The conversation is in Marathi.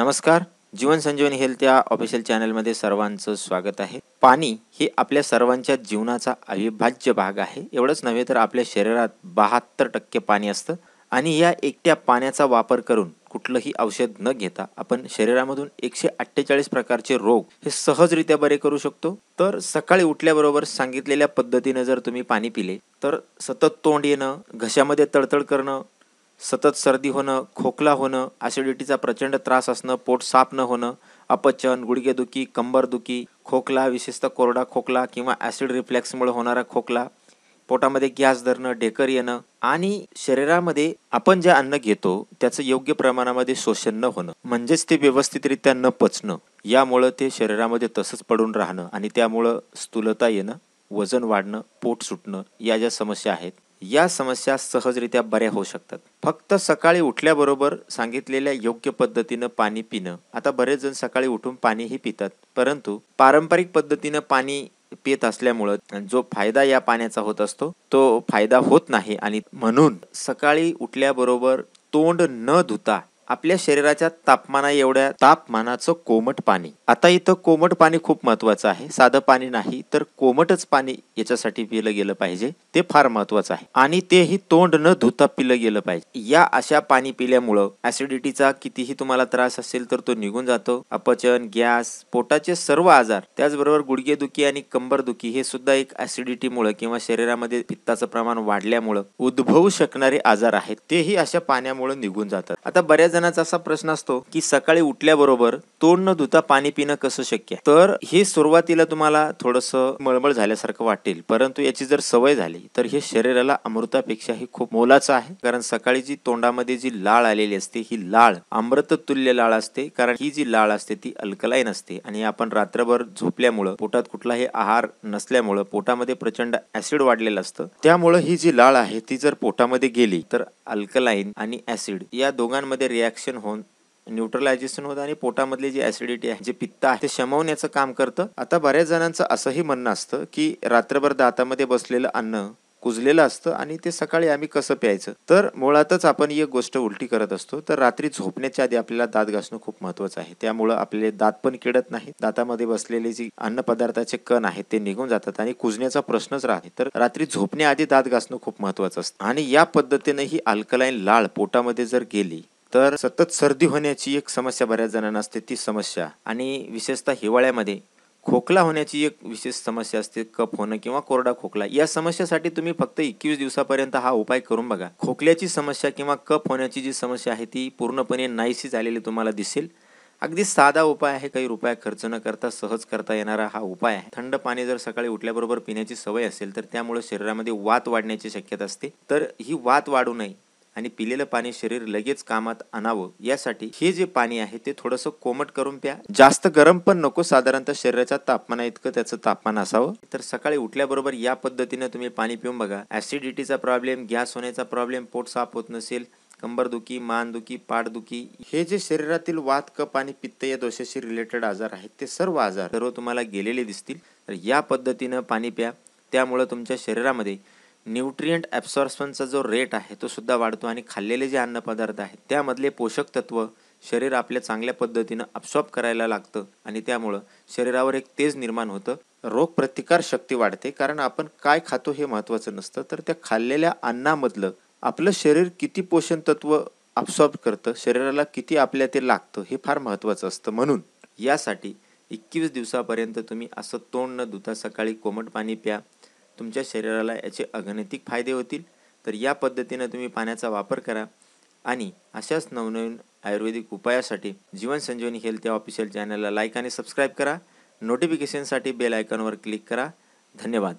नमस्कार जीवन संजीवनी हेल्थ या ऑफिशियल चॅनलमध्ये सर्वांचं स्वागत आहे पाणी हे आपल्या सर्वांच्या जीवनाचा अविभाज्य भाग आहे एवढंच नव्हे तर आपल्या शरीरात बहात्तर टक्के पाणी असतं आणि या एकट्या पाण्याचा वापर करून कुठलंही औषध न घेता आपण शरीरामधून एकशे अठ्ठेचाळीस प्रकारचे रोग हे सहजरित्या बरे करू शकतो तर सकाळी उठल्याबरोबर सांगितलेल्या पद्धतीने जर तुम्ही पाणी पिले तर सतत तोंड येणं घशामध्ये तडतड करणं सतत सर्दी होणं खोकला होणं ॲसिडिटीचा प्रचंड त्रास असणं पोट साफ न होणं अपचन गुडघेदुखी कंबरदुखी खोकला विशेषतः कोरडा खोकला किंवा ॲसिड रिफ्लेक्समुळे होणारा खोकला पोटामध्ये गॅस धरणं ढेकर येणं आणि शरीरामध्ये आपण जे अन्न घेतो त्याचं योग्य प्रमाणामध्ये शोषण न होणं म्हणजेच ते व्यवस्थितरित्या न पचणं यामुळं ते शरीरामध्ये तसंच पडून राहणं आणि त्यामुळं स्थूलता येणं वजन वाढणं पोट सुटणं या ज्या समस्या आहेत या समस्या सहजरित्या बऱ्या होऊ शकतात फक्त सकाळी उठल्याबरोबर सांगितलेल्या योग्य पद्धतीनं पाणी पिणं आता बरेच जण सकाळी उठून पाणीही पितात परंतु पारंपरिक पद्धतीनं पाणी पित असल्यामुळं जो फायदा या पाण्याचा होत असतो तो फायदा होत नाही आणि म्हणून सकाळी उठल्याबरोबर तोंड न धुता आपल्या शरीराच्या तापमाना एवढ्या तापमानाचं कोमट पाणी आता इथं कोमट पाणी खूप महत्वाचं आहे साधं पाणी नाही तर कोमटच पाणी याच्यासाठी पिलं गेलं पाहिजे ते फार महत्वाचं आहे आणि तेही तोंड न धुता पिलं गेलं पाहिजे या अशा पाणी पिल्यामुळं ऍसिडिटीचा कितीही तुम्हाला त्रास असेल तर तो निघून जातो अपचन गॅस पोटाचे सर्व आजार त्याचबरोबर गुडघेदुखी आणि कंबरदुखी हे सुद्धा एक ऍसिडिटीमुळे किंवा शरीरामध्ये पित्ताचं प्रमाण वाढल्यामुळं उद्भवू शकणारे आजार आहेत तेही अशा पाण्यामुळे निघून जातात आता बऱ्याच जणांचा असा प्रश्न असतो की सकाळी उठल्याबरोबर तोंड न धुता पाणी पिणं कसं शक्य आहे तर हे सुरुवातीला तुम्हाला थोडस मळमळ झाल्यासारखं वाटेल परंतु याची जर सवय झाली तर हे शरीराला अमृतापेक्षा हे खूप मोलाचं आहे कारण सकाळी जी तोंडामध्ये जी लाळ आलेली असते ही लाळ अमृत तुल्य लाळ असते कारण ही जी लाळ असते ती अल्कलाईन असते आणि आपण रात्रभर झोपल्यामुळं पोटात कुठलाही आहार नसल्यामुळं पोटामध्ये प्रचंड ऍसिड वाढलेलं असतं त्यामुळं ही जी लाळ आहे ती जर पोटामध्ये गेली तर अल्कलाईन आणि ऍसिड या दोघांमध्ये रिॲक्ट रिॲक्शन होऊन न्यूट्रलायझेशन होतं आणि पोटामधली जी ॲसिडिटी आहे जे पित्त आहे ते शमवण्याचं काम करतं आता बऱ्याच जणांचं असंही म्हणणं असतं की रात्रभर दातामध्ये बसलेलं अन्न कुजलेलं असतं आणि ते सकाळी आम्ही कसं प्यायचं तर मुळातच आपण एक गोष्ट उलटी करत असतो तर रात्री झोपण्याच्या आधी आपल्याला दात घासणं खूप महत्वाचं आहे त्यामुळं आपले दात पण किडत नाही दातामध्ये बसलेले जी अन्न पदार्थाचे कण आहेत ते निघून जातात आणि कुजण्याचा प्रश्नच राहते तर रात्री झोपण्याआधी दात घासणं खूप महत्वाचं असतं आणि या पद्धतीने ही अल्कलाईन लाळ पोटामध्ये जर गेली तर सतत सर्दी होण्याची एक समस्या बऱ्याच जणांना असते ती समस्या आणि विशेषतः हिवाळ्यामध्ये खोकला होण्याची एक विशेष समस्या असते कप होणं किंवा कोरडा खोकला या समस्यासाठी तुम्ही फक्त एकवीस दिवसापर्यंत हा उपाय करून बघा खोकल्याची समस्या किंवा कप होण्याची जी समस्या आहे ती पूर्णपणे नाहीशी झालेली तुम्हाला दिसेल अगदी साधा उपाय आहे काही रुपया खर्च न करता सहज करता येणारा हा उपाय आहे थंड पाणी जर सकाळी उठल्याबरोबर पिण्याची सवय असेल तर त्यामुळे शरीरामध्ये वात वाढण्याची शक्यता असते तर ही वात वाढू नये आणि पिलेलं पाणी शरीर लगेच कामात आणावं यासाठी हे जे पाणी आहे ते थोडंसं कोमट करून प्या जास्त गरम पण नको साधारणतः शरीराच्या तापमाना इतकं त्याचं तापमान असावं तर सकाळी उठल्याबरोबर या पद्धतीने तुम्ही पाणी पिऊन बघा ऍसिडिटीचा प्रॉब्लेम गॅस होण्याचा प्रॉब्लेम पोट साफ होत नसेल कंबरदुखी मानदुखी पाठदुखी हे जे शरीरातील वात कप आणि पित्त या दोषाशी रिलेटेड आजार आहेत ते सर्व आजार सर्व तुम्हाला गेलेले दिसतील तर या पद्धतीनं पाणी प्या त्यामुळं तुमच्या शरीरामध्ये न्यूट्रियंट ॲब्सॉर्प्शनचा जो रेट आहे तो सुद्धा वाढतो आणि खाल्लेले जे अन्नपदार्थ आहेत त्यामधले पोषक तत्व शरीर आपल्या चांगल्या पद्धतीनं अब्सॉर्ब करायला लागतं आणि त्यामुळं शरीरावर एक तेज निर्माण होतं रोगप्रतिकार शक्ती वाढते कारण आपण काय खातो हे महत्त्वाचं नसतं तर त्या खाल्लेल्या अन्नामधलं आपलं शरीर किती पोषण तत्व अब्सॉर्ब करतं शरीराला किती आपल्या ते लागतं हे फार महत्त्वाचं असतं म्हणून यासाठी एकवीस दिवसापर्यंत तुम्ही असं तोंड न धुता सकाळी कोमट पाणी प्या तुमच्या शरीराला याचे अगणितिक फायदे होतील तर या पद्धतीनं तुम्ही पाण्याचा वापर करा आणि अशाच नवनवीन आयुर्वेदिक उपायासाठी जीवन संजीवनी हेल्थ या ऑफिशियल चॅनलला लाईक आणि सबस्क्राईब करा नोटिफिकेशनसाठी बेल आयकॉनवर क्लिक करा धन्यवाद